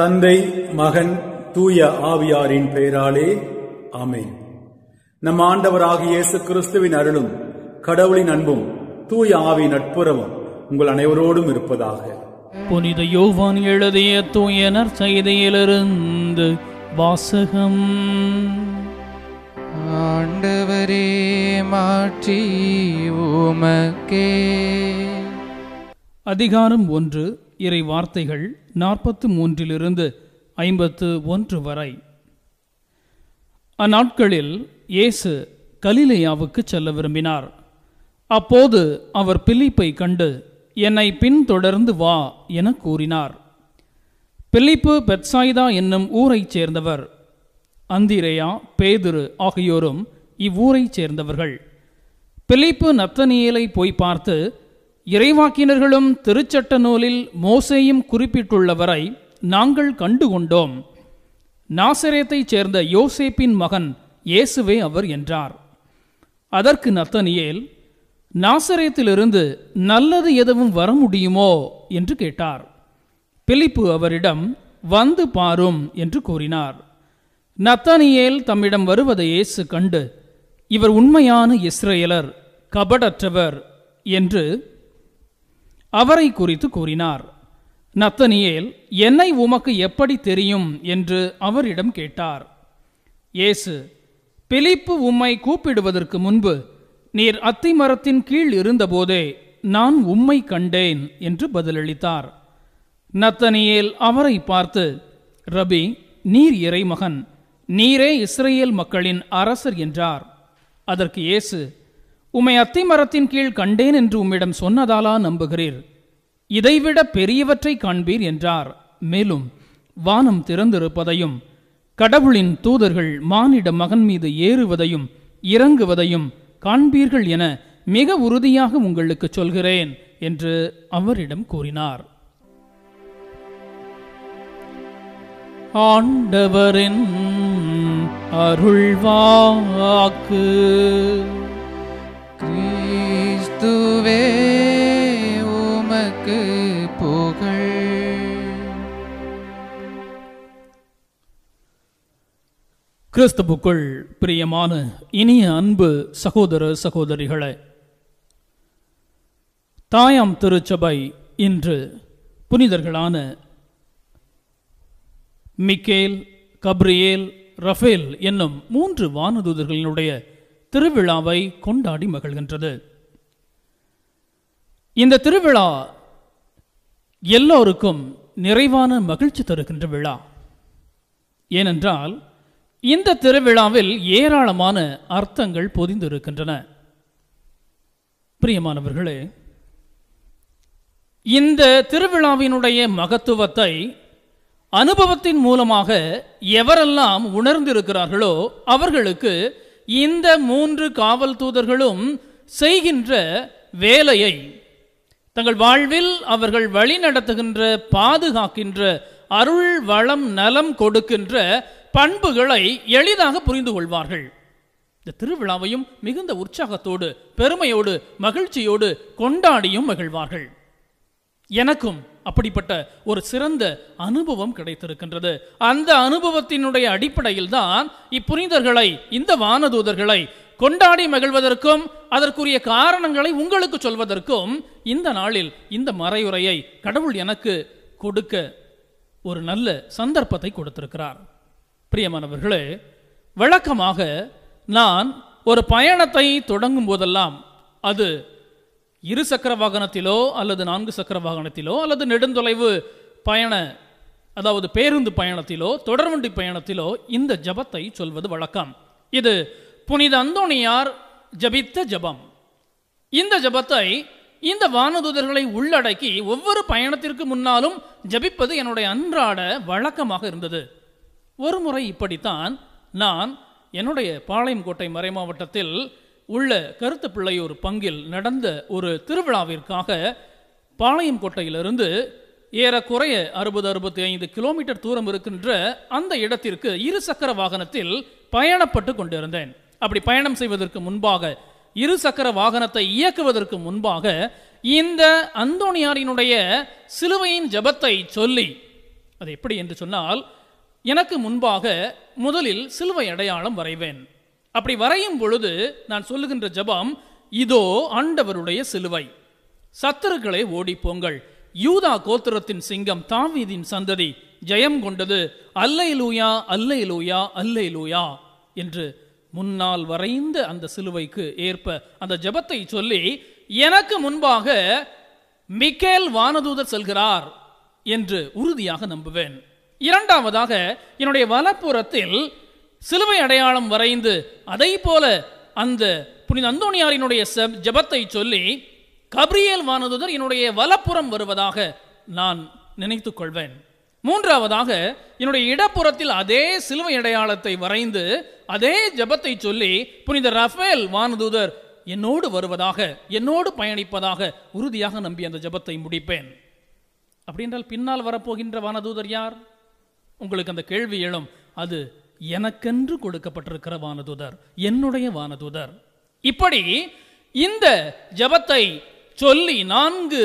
தந்தை மகன் தூய ஆவியாரின் பெயராலே ஆமேன் நம் ஆண்டவராக இயேசு கிறிஸ்துவின் அருளும் கடவுளின் அன்பும் தூய ஆவி நட்புறவும் உங்கள் அனைவரோடும் இருப்பதாக புனித யோவான் எழுதிய தூயனர் செய்தியிலிருந்து வாசகம் ஆண்டவரே மாற்றி உமக்கே அதிகாரம் ஒன்று இறை வார்த்தைகள் நாற்பத்து மூன்றிலிருந்து ஐம்பத்து ஒன்று வரை அந்நாட்களில் இயேசு கலிலேயாவுக்கு செல்ல விரும்பினார் அப்போது அவர் பிலிப்பை கண்டு என்னை பின்தொடர்ந்து வா என கூறினார் பிலிப்பு பெட்சாய்தா என்னும் ஊரைச் சேர்ந்தவர் அந்திரேயா பேதுரு ஆகியோரும் இவ்வூரைச் சேர்ந்தவர்கள் பிலிப்பு நத்தனியலை போய் பார்த்து இறைவாக்கினர்களும் திருச்சட்ட நூலில் மோசையும் குறிப்பிட்டுள்ளவரை நாங்கள் கண்டுகொண்டோம் நாசரேத்தைச் சேர்ந்த யோசேப்பின் மகன் இயேசுவே அவர் என்றார் அதற்கு நத்தனியேல் நாசரேத்திலிருந்து நல்லது எதுவும் வர முடியுமோ என்று கேட்டார் பிலிப்பு அவரிடம் வந்து பாரும் என்று கூறினார் நத்தனியேல் தம்மிடம் வருவதை இயேசு கண்டு இவர் உண்மையான இஸ்ரேலர் கபடற்றவர் என்று அவரை குறித்து கூறினார் நத்தனியேல் என்னை உமக்கு எப்படி தெரியும் என்று அவரிடம் கேட்டார் இயேசு பிலிப்பு உம்மை கூப்பிடுவதற்கு முன்பு நீர் அத்தி மரத்தின் கீழ் இருந்தபோதே நான் உம்மை கண்டேன் என்று பதிலளித்தார் நத்தனியேல் அவரை பார்த்து ரபி நீர் இறைமகன் நீரே இஸ்ரேல் மக்களின் அரசர் என்றார் அதற்கு இயேசு உம்மை மரத்தின் கீழ் கண்டேன் என்று உம்மிடம் சொன்னதாலா நம்புகிறீர் இதைவிட பெரியவற்றை காண்பீர் என்றார் மேலும் வானம் திறந்திருப்பதையும் கடவுளின் தூதர்கள் மானிட மகன் மீது ஏறுவதையும் இறங்குவதையும் காண்பீர்கள் என மிக உறுதியாக உங்களுக்கு சொல்கிறேன் என்று அவரிடம் கூறினார் ஆண்டவரின் அருள்வாக்கு கிறிஸ்துவே புகழ் கிறிஸ்துவுக்குள் பிரியமான இனிய அன்பு சகோதர சகோதரிகளே தாயாம் திருச்சபை இன்று புனிதர்களான மிக்கேல் கப்ரியேல் ரஃபேல் என்னும் மூன்று வானதூதர்களினுடைய திருவிழாவை கொண்டாடி மகிழ்கின்றது இந்த திருவிழா எல்லோருக்கும் நிறைவான மகிழ்ச்சி தருகின்ற விழா ஏனென்றால் இந்த திருவிழாவில் ஏராளமான அர்த்தங்கள் பொதிந்திருக்கின்றன பிரியமானவர்களே இந்த திருவிழாவினுடைய மகத்துவத்தை அனுபவத்தின் மூலமாக எவரெல்லாம் உணர்ந்திருக்கிறார்களோ அவர்களுக்கு இந்த மூன்று காவல் தூதர்களும் செய்கின்ற வேலையை தங்கள் வாழ்வில் அவர்கள் வழி நடத்துகின்ற பாதுகாக்கின்ற அருள் வளம் நலம் கொடுக்கின்ற பண்புகளை எளிதாக புரிந்து கொள்வார்கள் இந்த திருவிழாவையும் மிகுந்த உற்சாகத்தோடு பெருமையோடு மகிழ்ச்சியோடு கொண்டாடியும் மகிழ்வார்கள் எனக்கும் அப்படிப்பட்ட ஒரு சிறந்த அனுபவம் கிடைத்திருக்கின்றது அந்த அனுபவத்தினுடைய அடிப்படையில் தான் இப்புனிதர்களை இந்த வானதூதர்களை கொண்டாடி மகிழ்வதற்கும் அதற்குரிய காரணங்களை உங்களுக்கு சொல்வதற்கும் இந்த நாளில் இந்த மறையுறையை கடவுள் எனக்கு கொடுக்க ஒரு நல்ல சந்தர்ப்பத்தை கொடுத்திருக்கிறார் பிரியமானவர்களே வழக்கமாக நான் ஒரு பயணத்தை தொடங்கும் போதெல்லாம் அது இரு சக்கர வாகனத்திலோ அல்லது நான்கு சக்கர வாகனத்திலோ அல்லது நெடுந்தொலைவு பயண அதாவது பேருந்து பயணத்திலோ தொடர்வண்டி பயணத்திலோ இந்த ஜபத்தை சொல்வது வழக்கம் இது புனித அந்தோணியார் ஜபித்த ஜபம் இந்த ஜபத்தை இந்த வானதூதர்களை உள்ளடக்கி ஒவ்வொரு பயணத்திற்கு முன்னாலும் ஜபிப்பது என்னுடைய அன்றாட வழக்கமாக இருந்தது ஒரு முறை இப்படித்தான் நான் என்னுடைய பாளையங்கோட்டை மறை மாவட்டத்தில் உள்ள கருத்த பிள்ளையூர் பங்கில் நடந்த ஒரு திருவிழாவிற்காக பாளையம் கோட்டையிலிருந்து ஏறக்குறைய அறுபது அறுபத்தி ஐந்து கிலோமீட்டர் தூரம் இருக்கின்ற அந்த இடத்திற்கு இருசக்கர வாகனத்தில் பயணப்பட்டு கொண்டிருந்தேன் அப்படி பயணம் செய்வதற்கு முன்பாக இருசக்கர வாகனத்தை இயக்குவதற்கு முன்பாக இந்த அந்தோணியாரினுடைய சிலுவையின் ஜபத்தை சொல்லி அது எப்படி என்று சொன்னால் எனக்கு முன்பாக முதலில் சிலுவை அடையாளம் வரைவேன் அப்படி வரையும் பொழுது நான் சொல்லுகின்ற ஜபம் இதோ ஆண்டவருடைய சிலுவை சத்துருக்களை ஓடிப்போங்கள் யூதா கோத்திரத்தின் சிங்கம் தாவீதின் சந்ததி ஜெயம் கொண்டது அல்லை லூயா அல்லை லூயா அல்லை என்று முன்னால் வரைந்த அந்த சிலுவைக்கு ஏற்ப அந்த ஜபத்தை சொல்லி எனக்கு முன்பாக மிக்கேல் வானதூதர் செல்கிறார் என்று உறுதியாக நம்புவேன் இரண்டாவதாக என்னுடைய வலப்புறத்தில் சிலுவை அடையாளம் வரைந்து அதை போல அந்த புனித அந்தோணியாரினுடைய ஜபத்தை சொல்லி கப்ரியல் வானதுதர் என்னுடைய வலப்புறம் வருவதாக நான் நினைத்து கொள்வேன் மூன்றாவதாக என்னுடைய இடப்புறத்தில் அதே சிலுவை அடையாளத்தை வரைந்து அதே ஜபத்தை சொல்லி புனித ரஃபேல் வானதூதர் என்னோடு வருவதாக என்னோடு பயணிப்பதாக உறுதியாக நம்பி அந்த ஜபத்தை முடிப்பேன் அப்படின்றால் பின்னால் வரப்போகின்ற வானதூதர் யார் உங்களுக்கு அந்த கேள்வி எழும் அது எனக்கென்று கொடுக்கப்பட்டிருக்கிற வானதுதர் என்னுடைய வானதுதர் இப்படி இந்த ஜபத்தை சொல்லி நான்கு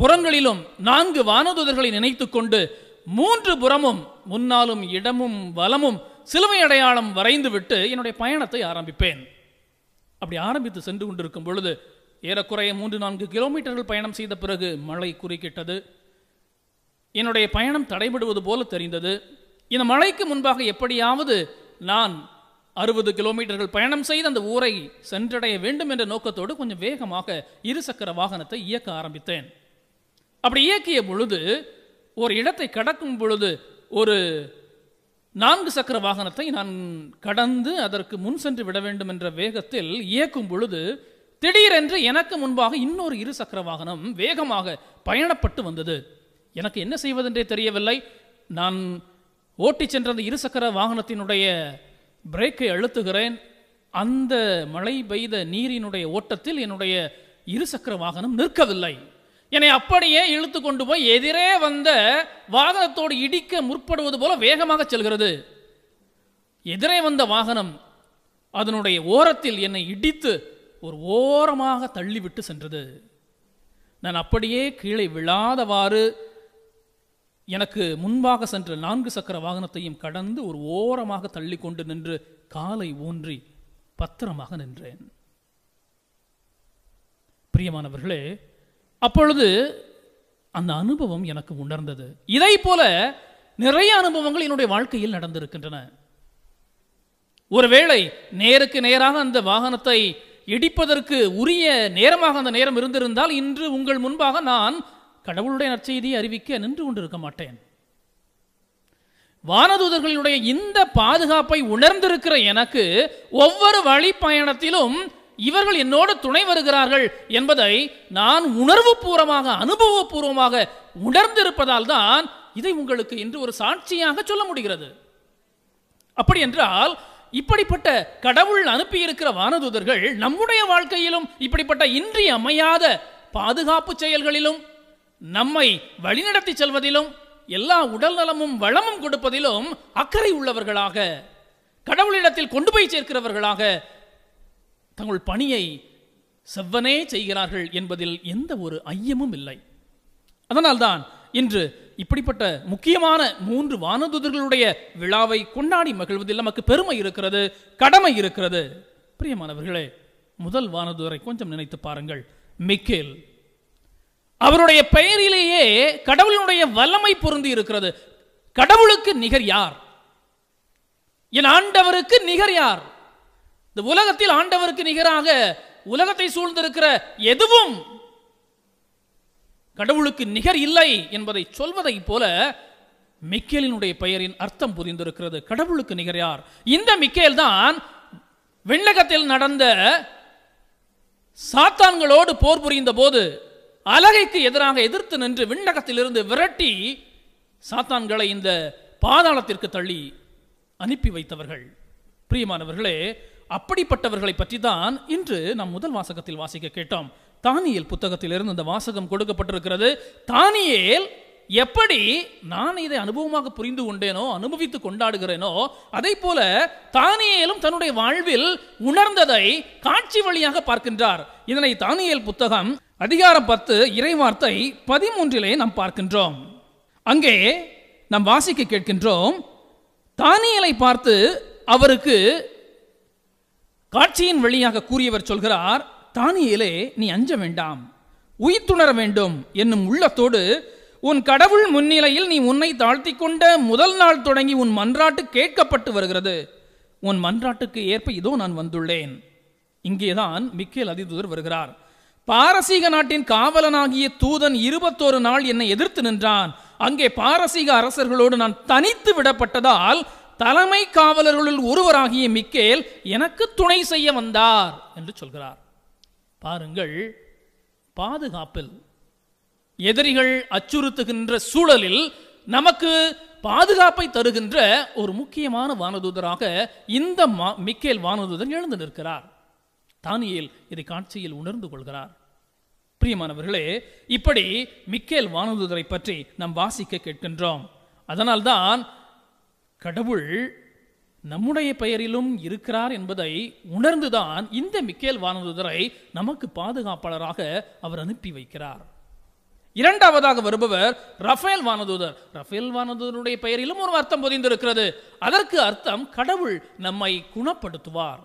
புறங்களிலும் நான்கு வானதுதர்களை நினைத்து கொண்டு மூன்று புறமும் முன்னாலும் இடமும் வலமும் சிலுவை அடையாளம் வரைந்துவிட்டு என்னுடைய பயணத்தை ஆரம்பிப்பேன் அப்படி ஆரம்பித்து சென்று கொண்டிருக்கும் பொழுது ஏறக்குறைய மூன்று நான்கு கிலோமீட்டர்கள் பயணம் செய்த பிறகு மழை குறுக்கிட்டது என்னுடைய பயணம் தடைபடுவது போல தெரிந்தது இந்த மழைக்கு முன்பாக எப்படியாவது நான் அறுபது கிலோமீட்டர்கள் பயணம் செய்து அந்த ஊரை சென்றடைய வேண்டும் என்ற நோக்கத்தோடு கொஞ்சம் வேகமாக இருசக்கர வாகனத்தை இயக்க ஆரம்பித்தேன் அப்படி இயக்கிய பொழுது ஒரு இடத்தை கடக்கும் பொழுது ஒரு நான்கு சக்கர வாகனத்தை நான் கடந்து அதற்கு முன் சென்று விட வேண்டும் என்ற வேகத்தில் இயக்கும் பொழுது திடீரென்று எனக்கு முன்பாக இன்னொரு இரு சக்கர வாகனம் வேகமாக பயணப்பட்டு வந்தது எனக்கு என்ன செய்வதென்றே தெரியவில்லை நான் ஓட்டிச் சென்ற அந்த இருசக்கர வாகனத்தினுடைய பிரேக்கை அழுத்துகிறேன் அந்த மழை பெய்த நீரினுடைய ஓட்டத்தில் என்னுடைய இருசக்கர வாகனம் நிற்கவில்லை என்னை அப்படியே இழுத்து கொண்டு போய் எதிரே வந்த வாகனத்தோடு இடிக்க முற்படுவது போல வேகமாக செல்கிறது எதிரே வந்த வாகனம் அதனுடைய ஓரத்தில் என்னை இடித்து ஒரு ஓரமாக தள்ளிவிட்டு சென்றது நான் அப்படியே கீழே விழாதவாறு எனக்கு முன்பாக சென்ற நான்கு சக்கர வாகனத்தையும் கடந்து ஒரு ஓரமாக தள்ளி கொண்டு நின்று காலை ஊன்றி பத்திரமாக நின்றேன் பிரியமானவர்களே அப்பொழுது அந்த அனுபவம் எனக்கு உணர்ந்தது இதை போல நிறைய அனுபவங்கள் என்னுடைய வாழ்க்கையில் நடந்திருக்கின்றன ஒருவேளை நேருக்கு நேராக அந்த வாகனத்தை இடிப்பதற்கு உரிய நேரமாக அந்த நேரம் இருந்திருந்தால் இன்று உங்கள் முன்பாக நான் கடவுளுடைய நற்செய்தியை அறிவிக்க நின்று கொண்டிருக்க மாட்டேன் வானதூதர்களினுடைய இந்த பாதுகாப்பை உணர்ந்திருக்கிற எனக்கு ஒவ்வொரு வழி பயணத்திலும் இவர்கள் என்னோடு துணை வருகிறார்கள் என்பதை நான் உணர்வு பூர்வமாக அனுபவபூர்வமாக உணர்ந்திருப்பதால் தான் இதை உங்களுக்கு இன்று ஒரு சாட்சியாக சொல்ல முடிகிறது அப்படி என்றால் இப்படிப்பட்ட கடவுள் அனுப்பியிருக்கிற வானதூதர்கள் நம்முடைய வாழ்க்கையிலும் இப்படிப்பட்ட இன்றியமையாத பாதுகாப்பு செயல்களிலும் நம்மை வழிநடத்தி செல்வதிலும் எல்லா உடல் நலமும் வளமும் கொடுப்பதிலும் அக்கறை உள்ளவர்களாக கடவுளிடத்தில் கொண்டு போய் சேர்க்கிறவர்களாக தங்கள் பணியை செவ்வனே செய்கிறார்கள் என்பதில் எந்த ஒரு ஐயமும் இல்லை அதனால்தான் இன்று இப்படிப்பட்ட முக்கியமான மூன்று வானதுதர்களுடைய விழாவை கொண்டாடி மகிழ்வதில் நமக்கு பெருமை இருக்கிறது கடமை இருக்கிறது பிரியமானவர்களே முதல் வானதுரை கொஞ்சம் நினைத்து பாருங்கள் மிக்கேல் அவருடைய பெயரிலேயே கடவுளுடைய வல்லமை பொருந்தி இருக்கிறது கடவுளுக்கு நிகர் யார் என் ஆண்டவருக்கு நிகர் யார் இந்த உலகத்தில் ஆண்டவருக்கு நிகராக உலகத்தை சூழ்ந்திருக்கிற எதுவும் கடவுளுக்கு நிகர் இல்லை என்பதை சொல்வதை போல மிக்கேலினுடைய பெயரின் அர்த்தம் புரிந்திருக்கிறது கடவுளுக்கு நிகர் யார் இந்த மிக்கேல் தான் விண்ணகத்தில் நடந்த சாத்தான்களோடு போர் புரிந்த போது அலகைக்கு எதிராக எதிர்த்து நின்று விண்ணகத்திலிருந்து விரட்டி சாத்தான்களை இந்த பாதாளத்திற்கு தள்ளி அனுப்பி வைத்தவர்கள் பிரியமானவர்களே அப்படிப்பட்டவர்களை பற்றி தான் இன்று நாம் முதல் வாசகத்தில் வாசிக்க கேட்டோம் தானியல் புத்தகத்திலிருந்து இந்த வாசகம் கொடுக்கப்பட்டிருக்கிறது தானியேல் எப்படி நான் இதை அனுபவமாக புரிந்து கொண்டேனோ அனுபவித்து கொண்டாடுகிறேனோ அதை போல தானியலும் தன்னுடைய வாழ்வில் உணர்ந்ததை காட்சி வழியாக பார்க்கின்றார் இதனை தானியல் புத்தகம் அதிகாரம் பத்து இறைவார்த்தை பதிமூன்றிலே நாம் பார்க்கின்றோம் அங்கே நாம் வாசிக்க கேட்கின்றோம் தானியலை பார்த்து அவருக்கு காட்சியின் வழியாக கூறியவர் சொல்கிறார் தானியலே நீ அஞ்ச வேண்டாம் உயிர்த்துணர வேண்டும் என்னும் உள்ளத்தோடு உன் கடவுள் முன்னிலையில் நீ உன்னை தாழ்த்தி கொண்ட முதல் நாள் தொடங்கி உன் மன்றாட்டு கேட்கப்பட்டு வருகிறது உன் மன்றாட்டுக்கு ஏற்ப இதோ நான் வந்துள்ளேன் இங்கேதான் மிக்கேல் அதிதூதர் வருகிறார் பாரசீக நாட்டின் காவலனாகிய தூதன் இருபத்தோரு நாள் என்னை எதிர்த்து நின்றான் அங்கே பாரசீக அரசர்களோடு நான் தனித்து விடப்பட்டதால் தலைமை காவலர்களுள் ஒருவராகிய மிக்கேல் எனக்கு துணை செய்ய வந்தார் என்று சொல்கிறார் பாருங்கள் பாதுகாப்பில் எதிரிகள் அச்சுறுத்துகின்ற சூழலில் நமக்கு பாதுகாப்பை தருகின்ற ஒரு முக்கியமான வானதூதராக இந்த மிக்கேல் வானதூதன் எழுந்து நிற்கிறார் தானியில் இதை காட்சியில் உணர்ந்து கொள்கிறார் பிரியமானவர்களே இப்படி மிக்கேல் வானதூதரை பற்றி நாம் வாசிக்க கேட்கின்றோம் அதனால்தான் கடவுள் நம்முடைய பெயரிலும் இருக்கிறார் என்பதை உணர்ந்துதான் இந்த மிக்கேல் வானதூதரை நமக்கு பாதுகாப்பாளராக அவர் அனுப்பி வைக்கிறார் இரண்டாவதாக வருபவர் ரஃபேல் வானதூதர் ரஃபேல் வானதூதருடைய பெயரிலும் ஒரு அர்த்தம் பொதிந்திருக்கிறது அதற்கு அர்த்தம் கடவுள் நம்மை குணப்படுத்துவார்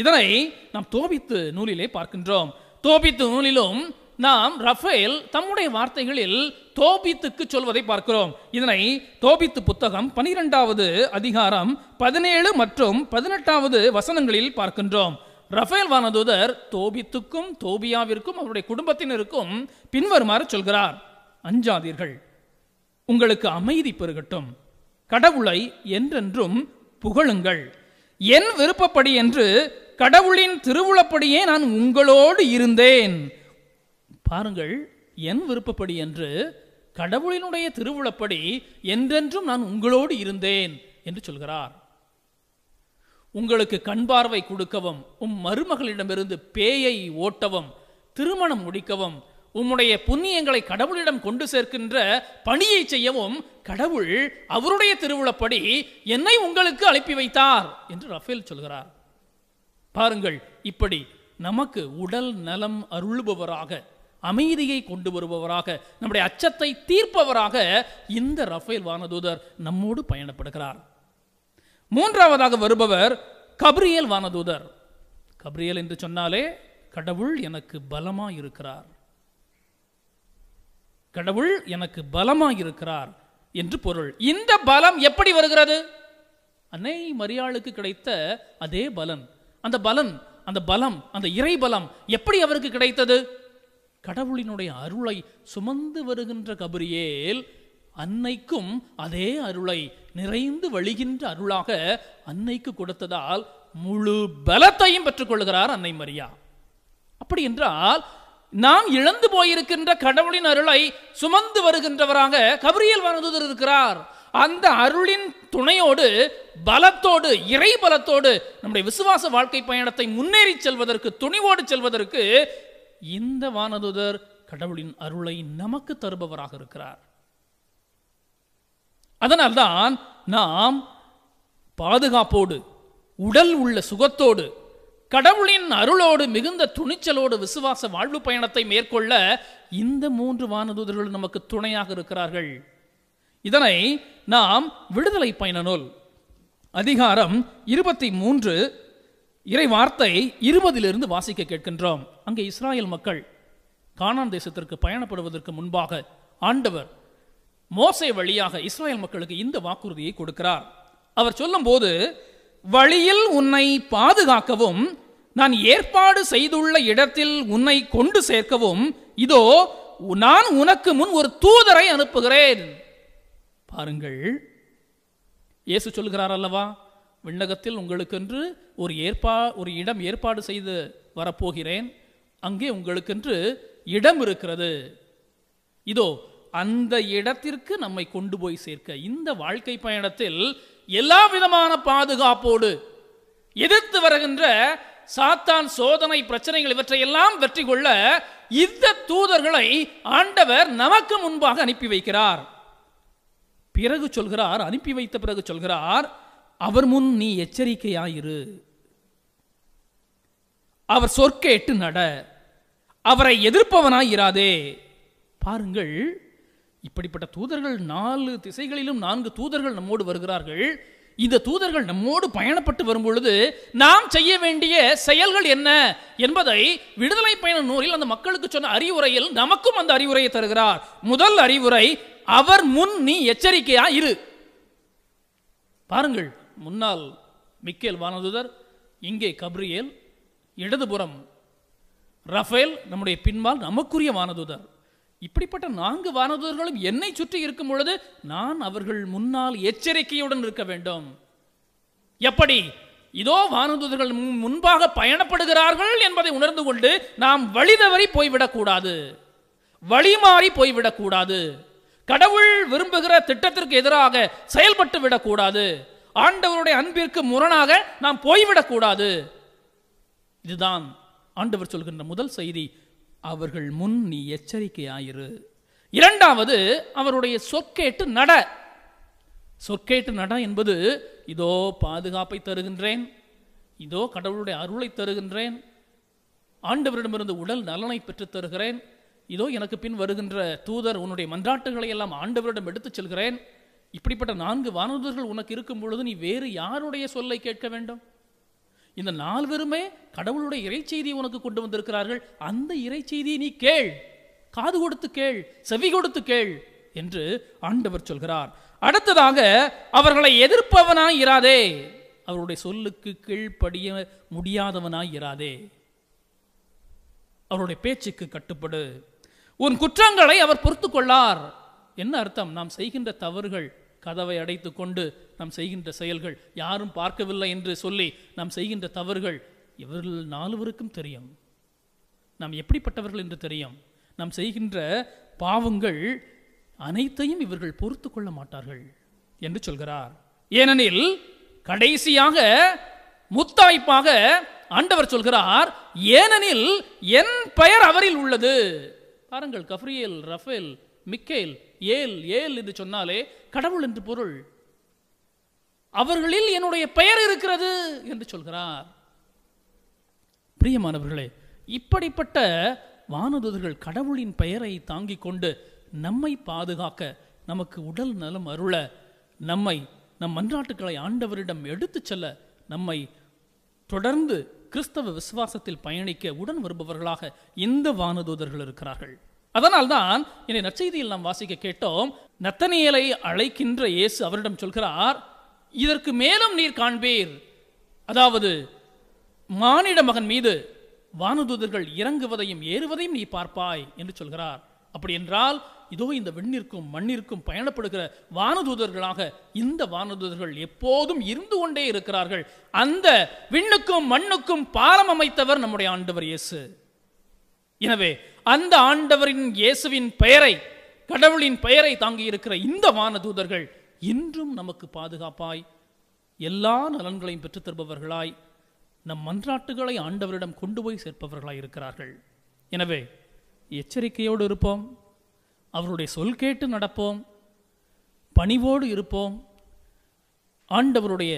இதனை நாம் தோபித்து நூலிலே பார்க்கின்றோம் தோபித்து நூலிலும் நாம் ரஃபேல் தம்முடைய வார்த்தைகளில் தோபித்துக்கு சொல்வதை பார்க்கிறோம் இதனை தோபித்து புத்தகம் பனிரெண்டாவது அதிகாரம் பதினேழு மற்றும் பதினெட்டாவது வசனங்களில் பார்க்கின்றோம் ரஃபேல் வானதூதர் தோபித்துக்கும் தோபியாவிற்கும் அவருடைய குடும்பத்தினருக்கும் பின்வருமாறு சொல்கிறார் அஞ்சாதீர்கள் உங்களுக்கு அமைதி பெருகட்டும் கடவுளை என்றென்றும் புகழுங்கள் என் விருப்பப்படி என்று கடவுளின் திருவுளப்படியே நான் உங்களோடு இருந்தேன் பாருங்கள் என் விருப்பப்படி என்று கடவுளினுடைய திருவுளப்படி என்றென்றும் நான் உங்களோடு இருந்தேன் என்று சொல்கிறார் உங்களுக்கு கண் பார்வை கொடுக்கவும் உம் மருமகளிடமிருந்து பேயை ஓட்டவும் திருமணம் முடிக்கவும் உம்முடைய புண்ணியங்களை கடவுளிடம் கொண்டு சேர்க்கின்ற பணியை செய்யவும் கடவுள் அவருடைய திருவிழப்படி என்னை உங்களுக்கு அனுப்பி வைத்தார் என்று ரஃபேல் சொல்கிறார் பாருங்கள் இப்படி நமக்கு உடல் நலம் அருள்பவராக அமைதியை கொண்டு வருபவராக நம்முடைய அச்சத்தை தீர்ப்பவராக இந்த ரஃபேல் வானதூதர் நம்மோடு பயணப்படுகிறார் மூன்றாவதாக வருபவர் கப்ரியல் வானதூதர் கப்ரியல் என்று சொன்னாலே கடவுள் எனக்கு பலமாக இருக்கிறார் கடவுள் எனக்கு பலமாக இருக்கிறார் என்று பொருள் இந்த பலம் எப்படி வருகிறது அன்னை மரியாளுக்கு கிடைத்த அதே பலன் அந்த பலன் அந்த பலம் அந்த இறை பலம் எப்படி அவருக்கு கிடைத்தது கடவுளினுடைய அருளை சுமந்து வருகின்ற கபரியேல் அன்னைக்கும் அதே அருளை நிறைந்து வழிகின்ற அருளாக அன்னைக்கு கொடுத்ததால் முழு பலத்தையும் பெற்றுக்கொள்கிறார் அன்னை மரியா அப்படி என்றால் நாம் இழந்து போயிருக்கின்ற கடவுளின் அருளை சுமந்து வருகின்றவராக கபரியல் வரதுதர் இருக்கிறார் அந்த அருளின் துணையோடு பலத்தோடு இறை பலத்தோடு நம்முடைய விசுவாச வாழ்க்கை பயணத்தை முன்னேறி செல்வதற்கு துணிவோடு செல்வதற்கு இந்த வானதுதர் கடவுளின் அருளை நமக்கு தருபவராக இருக்கிறார் அதனால்தான் நாம் பாதுகாப்போடு உடல் உள்ள சுகத்தோடு கடவுளின் அருளோடு மிகுந்த துணிச்சலோடு விசுவாச வாழ்வு பயணத்தை மேற்கொள்ள இந்த மூன்று வானதூதர்கள் நமக்கு துணையாக இருக்கிறார்கள் இதனை நாம் விடுதலை பயண நூல் அதிகாரம் இருபத்தி மூன்று இறை வார்த்தை இருபதிலிருந்து வாசிக்க கேட்கின்றோம் அங்கே இஸ்ராயல் மக்கள் கானான் தேசத்திற்கு பயணப்படுவதற்கு முன்பாக ஆண்டவர் மோசை வழியாக இஸ்ரேல் மக்களுக்கு இந்த வாக்குறுதியை கொடுக்கிறார் அவர் சொல்லும்போது வழியில் உன்னை பாதுகாக்கவும் நான் ஏற்பாடு செய்துள்ள இடத்தில் உன்னை கொண்டு சேர்க்கவும் இதோ நான் உனக்கு முன் ஒரு தூதரை அனுப்புகிறேன் பாருங்கள் இயேசு சொல்கிறார் அல்லவா விண்ணகத்தில் உங்களுக்கென்று ஒரு ஏற்பா ஒரு இடம் ஏற்பாடு செய்து வரப்போகிறேன் அங்கே உங்களுக்கென்று இடம் இருக்கிறது இதோ அந்த இடத்திற்கு நம்மை கொண்டு போய் சேர்க்க இந்த வாழ்க்கை பயணத்தில் எல்லா விதமான பாதுகாப்போடு எதிர்த்து வருகின்ற சாத்தான் சோதனை பிரச்சனைகள் இவற்றையெல்லாம் வெற்றி கொள்ள இந்த தூதர்களை ஆண்டவர் நமக்கு முன்பாக அனுப்பி வைக்கிறார் பிறகு சொல்கிறார் அனுப்பி வைத்த பிறகு சொல்கிறார் அவர் முன் நீ எச்சரிக்கையாயிரு அவர் சொற்கேட்டு நட அவரை எதிர்ப்பவனாயிராதே பாருங்கள் இப்படிப்பட்ட தூதர்கள் நாலு திசைகளிலும் நான்கு தூதர்கள் நம்மோடு வருகிறார்கள் இந்த தூதர்கள் நம்மோடு பயணப்பட்டு வரும்பொழுது நாம் செய்ய வேண்டிய செயல்கள் என்ன என்பதை விடுதலை பயண நூலில் அந்த மக்களுக்கு சொன்ன அறிவுரையில் நமக்கும் அந்த அறிவுரையை தருகிறார் முதல் அறிவுரை அவர் முன் நீ எச்சரிக்கையா இரு பாருங்கள் முன்னால் மிக்கேல் வானதுதர் இங்கே கப்ரியேல் இடதுபுறம் ரஃபேல் நம்முடைய பின்பால் நமக்குரிய வானதுதர் இப்படிப்பட்ட நான்கு வானதூர்களும் என்னை சுற்றி இருக்கும் பொழுது நான் அவர்கள் முன்னால் எச்சரிக்கையுடன் இருக்க வேண்டும் எப்படி இதோ வானதூதர்கள் முன்பாக பயணப்படுகிறார்கள் என்பதை உணர்ந்து கொண்டு நாம் வழி தவறி போய்விடக்கூடாது வழி மாறி போய்விடக்கூடாது கடவுள் விரும்புகிற திட்டத்திற்கு எதிராக செயல்பட்டு விடக்கூடாது ஆண்டவருடைய அன்பிற்கு முரணாக நாம் போய்விடக்கூடாது இதுதான் ஆண்டவர் சொல்கின்ற முதல் செய்தி அவர்கள் முன் நீ எச்சரிக்கையாயிரு இரண்டாவது அவருடைய சொற்கேட்டு நட சொற்கேட்டு நட என்பது இதோ பாதுகாப்பை தருகின்றேன் இதோ கடவுளுடைய அருளை தருகின்றேன் ஆண்டவரிடமிருந்து உடல் நலனை பெற்றுத் தருகிறேன் இதோ எனக்கு பின் வருகின்ற தூதர் உன்னுடைய மன்றாட்டுகளை எல்லாம் ஆண்டவரிடம் எடுத்துச் செல்கிறேன் இப்படிப்பட்ட நான்கு வானூதர்கள் உனக்கு இருக்கும் பொழுது நீ வேறு யாருடைய சொல்லை கேட்க வேண்டும் இந்த நால்வருமே கடவுளுடைய இறைச்செய்தியை உனக்கு கொண்டு வந்திருக்கிறார்கள் அந்த இறைச்செய்தியை நீ கேள் காது கொடுத்து கேள் செவி கொடுத்து கேள் என்று ஆண்டவர் சொல்கிறார் அடுத்ததாக அவர்களை எதிர்ப்பவனாய் இராதே அவருடைய சொல்லுக்கு கீழ்ப்படிய முடியாதவனாய் இராதே அவருடைய பேச்சுக்கு கட்டுப்படு உன் குற்றங்களை அவர் பொறுத்து கொள்ளார் என்ன அர்த்தம் நாம் செய்கின்ற தவறுகள் கதவை அடைத்து கொண்டு நாம் செய்கின்ற செயல்கள் யாரும் பார்க்கவில்லை என்று சொல்லி நாம் செய்கின்ற தவறுகள் இவர்கள் நாலுவருக்கும் தெரியும் நாம் எப்படிப்பட்டவர்கள் என்று தெரியும் நாம் செய்கின்ற பாவங்கள் அனைத்தையும் இவர்கள் பொறுத்து கொள்ள மாட்டார்கள் என்று சொல்கிறார் ஏனெனில் கடைசியாக முத்தாய்ப்பாக ஆண்டவர் சொல்கிறார் ஏனெனில் என் பெயர் அவரில் உள்ளது பாருங்கள் கஃப்ரியேல் ரஃபேல் மிக்கேல் ஏல் ஏல் என்று சொன்னாலே கடவுள் என்று பொருள் அவர்களில் என்னுடைய பெயர் இருக்கிறது என்று சொல்கிறார் பிரியமானவர்களே இப்படிப்பட்ட வானதூதர்கள் கடவுளின் பெயரை தாங்கிக் கொண்டு நம்மை பாதுகாக்க நமக்கு உடல் நலம் அருள நம்மை நம் மன்றாட்டுக்களை ஆண்டவரிடம் எடுத்துச் செல்ல நம்மை தொடர்ந்து கிறிஸ்தவ விசுவாசத்தில் பயணிக்க உடன் வருபவர்களாக இந்த வானதூதர்கள் இருக்கிறார்கள் அதனால்தான் என்னை நற்செய்தியில் நாம் வாசிக்க கேட்டோம் நத்தனியலை அழைக்கின்ற இயேசு அவரிடம் சொல்கிறார் இதற்கு மேலும் நீர் காண்பீர் அதாவது மானிட மகன் மீது வானதூதர்கள் இறங்குவதையும் ஏறுவதையும் நீ பார்ப்பாய் என்று சொல்கிறார் அப்படி என்றால் இதோ இந்த விண்ணிற்கும் மண்ணிற்கும் பயணப்படுகிற வானதூதர்களாக இந்த வானதூதர்கள் எப்போதும் இருந்து கொண்டே இருக்கிறார்கள் அந்த விண்ணுக்கும் மண்ணுக்கும் பாலம் அமைத்தவர் நம்முடைய ஆண்டவர் இயேசு எனவே அந்த ஆண்டவரின் இயேசுவின் பெயரை கடவுளின் பெயரை தாங்கியிருக்கிற இந்த வானதூதர்கள் இன்றும் நமக்கு பாதுகாப்பாய் எல்லா நலன்களையும் பெற்றுத் தருபவர்களாய் நம் மன்றாட்டுகளை ஆண்டவரிடம் கொண்டு போய் சேர்ப்பவர்களாய் இருக்கிறார்கள் எனவே எச்சரிக்கையோடு இருப்போம் அவருடைய சொல் கேட்டு நடப்போம் பணிவோடு இருப்போம் ஆண்டவருடைய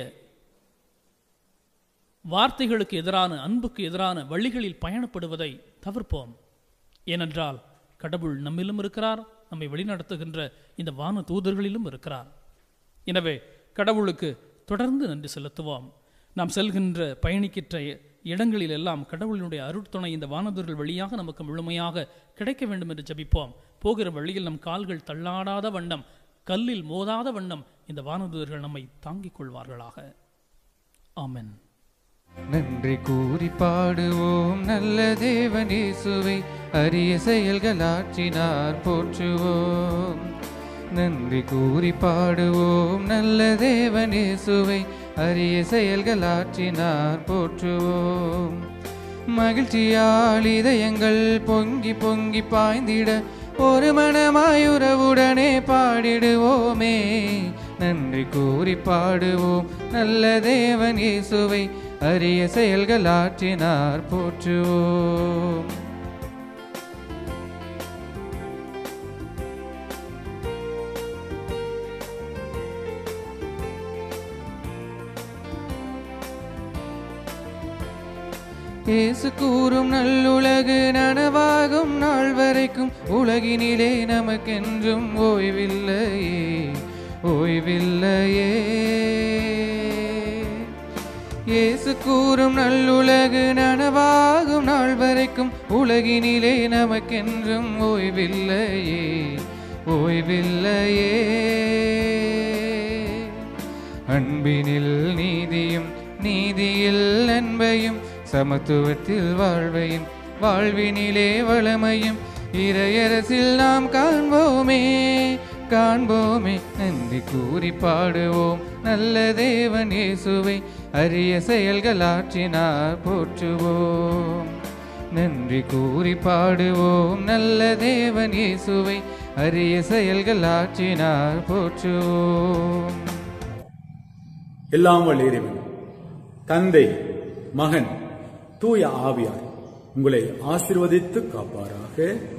வார்த்தைகளுக்கு எதிரான அன்புக்கு எதிரான வழிகளில் பயணப்படுவதை தவிர்ப்போம் ஏனென்றால் கடவுள் நம்மிலும் இருக்கிறார் நம்மை வழிநடத்துகின்ற இந்த வான தூதர்களிலும் இருக்கிறார் எனவே கடவுளுக்கு தொடர்ந்து நன்றி செலுத்துவோம் நாம் செல்கின்ற பயணிக்கின்ற இடங்களில் எல்லாம் கடவுளினுடைய அருட்துணை இந்த வானதூர்கள் வழியாக நமக்கு முழுமையாக கிடைக்க வேண்டும் என்று ஜபிப்போம் போகிற வழியில் நம் கால்கள் தள்ளாடாத வண்ணம் கல்லில் மோதாத வண்ணம் இந்த வானதூர்கள் நம்மை தாங்கிக் கொள்வார்களாக ஆமென் நன்றி கூறி பாடுவோம் நல்ல தேவனேசுவை அரிய செயல்கள் ஆற்றினார் போற்றுவோம் நன்றி கூறி பாடுவோம் நல்ல தேவனேசுவை அரிய செயல்கள் ஆற்றினார் போற்றுவோம் மகிழ்ச்சியால் இதயங்கள் பொங்கி பொங்கி பாய்ந்திட ஒரு மனமாயுறவுடனே பாடிடுவோமே நன்றி கூறி பாடுவோம் நல்ல தேவன் இயேசுவை அரிய செயல்கள் ஆற்றினார் போற்றுவோம் இயேசு கூறும் நல்லுலகு நனவாகும் நாள் வரைக்கும் உலகினிலே நமக்கென்றும் ஓய்வில்லையே ஓய்வில்லையே இயேசு கூறும் நல்லுலகு நனவாகும் நாள் வரைக்கும் உலகினிலே நமக்கென்றும் ஓய்வில்லையே ஓய்வில்லையே அன்பினில் நீதியும் நீதியில் அன்பையும் சமத்துவத்தில் வாழ்வையும் வாழ்வினிலே வளமையும் இரையரசில் நாம் காண்போமே காண்போமே நன்றி கூறி பாடுவோம் நல்ல தேவன் இயேசுவை அரிய செயல்கள் ஆற்றினார் போற்றுவோம் நன்றி கூறி பாடுவோம் நல்ல தேவன் இயேசுவை அரிய செயல்கள் ஆற்றினார் போற்றுவோம் எல்லாம் வல்ல இறைவன் தந்தை மகன் தூய ஆவியார் உங்களை ஆசிர்வதித்து காப்பாராக